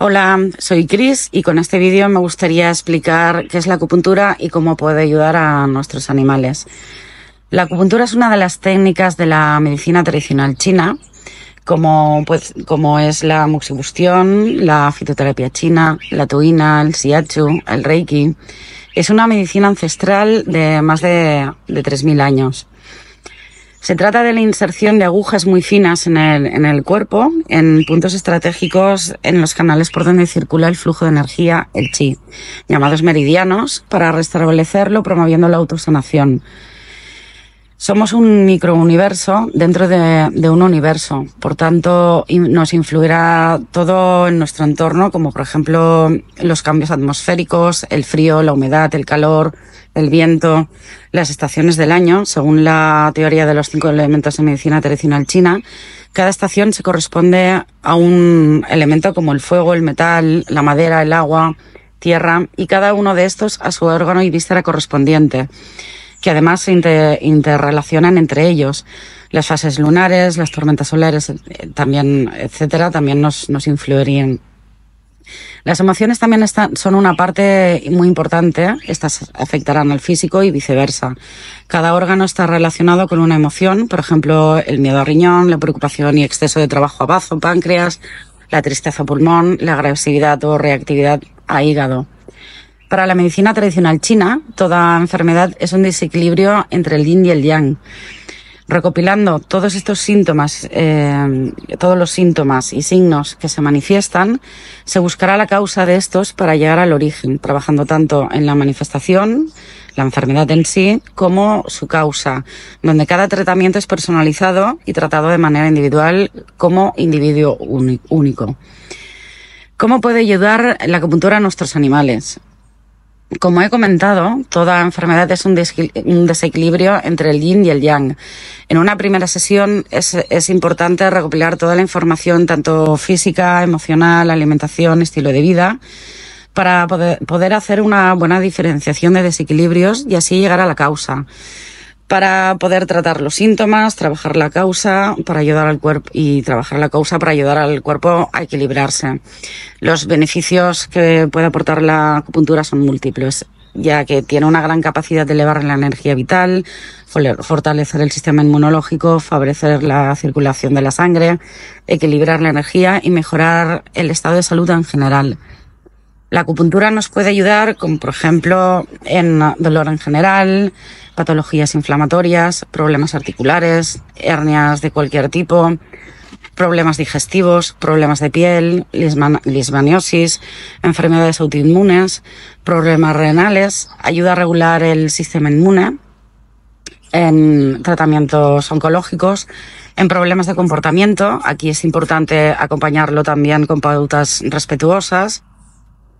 Hola, soy Chris y con este vídeo me gustaría explicar qué es la acupuntura y cómo puede ayudar a nuestros animales. La acupuntura es una de las técnicas de la medicina tradicional china, como, pues, como es la muxibustión, la fitoterapia china, la tuina, el siachu, el reiki. Es una medicina ancestral de más de, de 3.000 años. Se trata de la inserción de agujas muy finas en el, en el cuerpo, en puntos estratégicos en los canales por donde circula el flujo de energía, el chi, llamados meridianos, para restablecerlo promoviendo la autosanación. Somos un microuniverso dentro de, un universo, por tanto nos influirá todo en nuestro entorno, como por ejemplo los cambios atmosféricos, el frío, la humedad, el calor, el viento, las estaciones del año, según la teoría de los cinco elementos en medicina tradicional china. Cada estación se corresponde a un elemento como el fuego, el metal, la madera, el agua, tierra, y cada uno de estos a su órgano y víscera correspondiente que además se interrelacionan entre ellos. Las fases lunares, las tormentas solares, eh, también, etcétera, también nos, nos influirían. Las emociones también están, son una parte muy importante, estas afectarán al físico y viceversa. Cada órgano está relacionado con una emoción, por ejemplo, el miedo a riñón, la preocupación y exceso de trabajo a bazo, páncreas, la tristeza a pulmón, la agresividad o reactividad a hígado. Para la medicina tradicional china, toda enfermedad es un desequilibrio entre el yin y el yang. Recopilando todos estos síntomas, eh, todos los síntomas y signos que se manifiestan, se buscará la causa de estos para llegar al origen, trabajando tanto en la manifestación, la enfermedad en sí, como su causa, donde cada tratamiento es personalizado y tratado de manera individual como individuo único. ¿Cómo puede ayudar la acupuntura a nuestros animales? como he comentado, toda enfermedad es un, desequilibrio entre el yin y el yang. En una primera sesión es, importante recopilar toda la información, tanto física, emocional, alimentación, estilo de vida, para poder, poder hacer una buena diferenciación de desequilibrios y así llegar a la causa para poder tratar los síntomas, trabajar la causa para ayudar al cuerpo y trabajar la causa para ayudar al cuerpo a equilibrarse. Los beneficios que puede aportar la acupuntura son múltiples ya que tiene una gran capacidad de elevar la energía vital, fortalecer el sistema inmunológico, favorecer la circulación de la sangre, equilibrar la energía y mejorar el estado de salud en general. La acupuntura nos puede ayudar, como por ejemplo, en dolor en general, patologías inflamatorias, problemas articulares, hernias de cualquier tipo, problemas digestivos, problemas de piel, lismaniosis, enfermedades autoinmunes, problemas renales, ayuda a regular el sistema inmune en tratamientos oncológicos, en problemas de comportamiento. Aquí es importante acompañarlo también con pautas respetuosas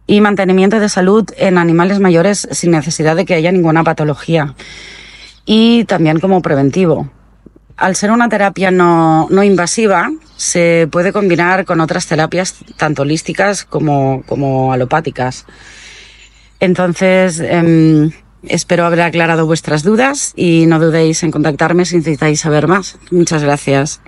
y mantenimiento de salud en animales mayores sin necesidad de que haya ninguna patología y también como preventivo. Al ser una terapia no, invasiva, se puede combinar con otras terapias tanto holísticas como, alopáticas. Entonces, em, espero haber aclarado vuestras dudas y no dudéis en contactarme si necesitáis saber más. Muchas gracias.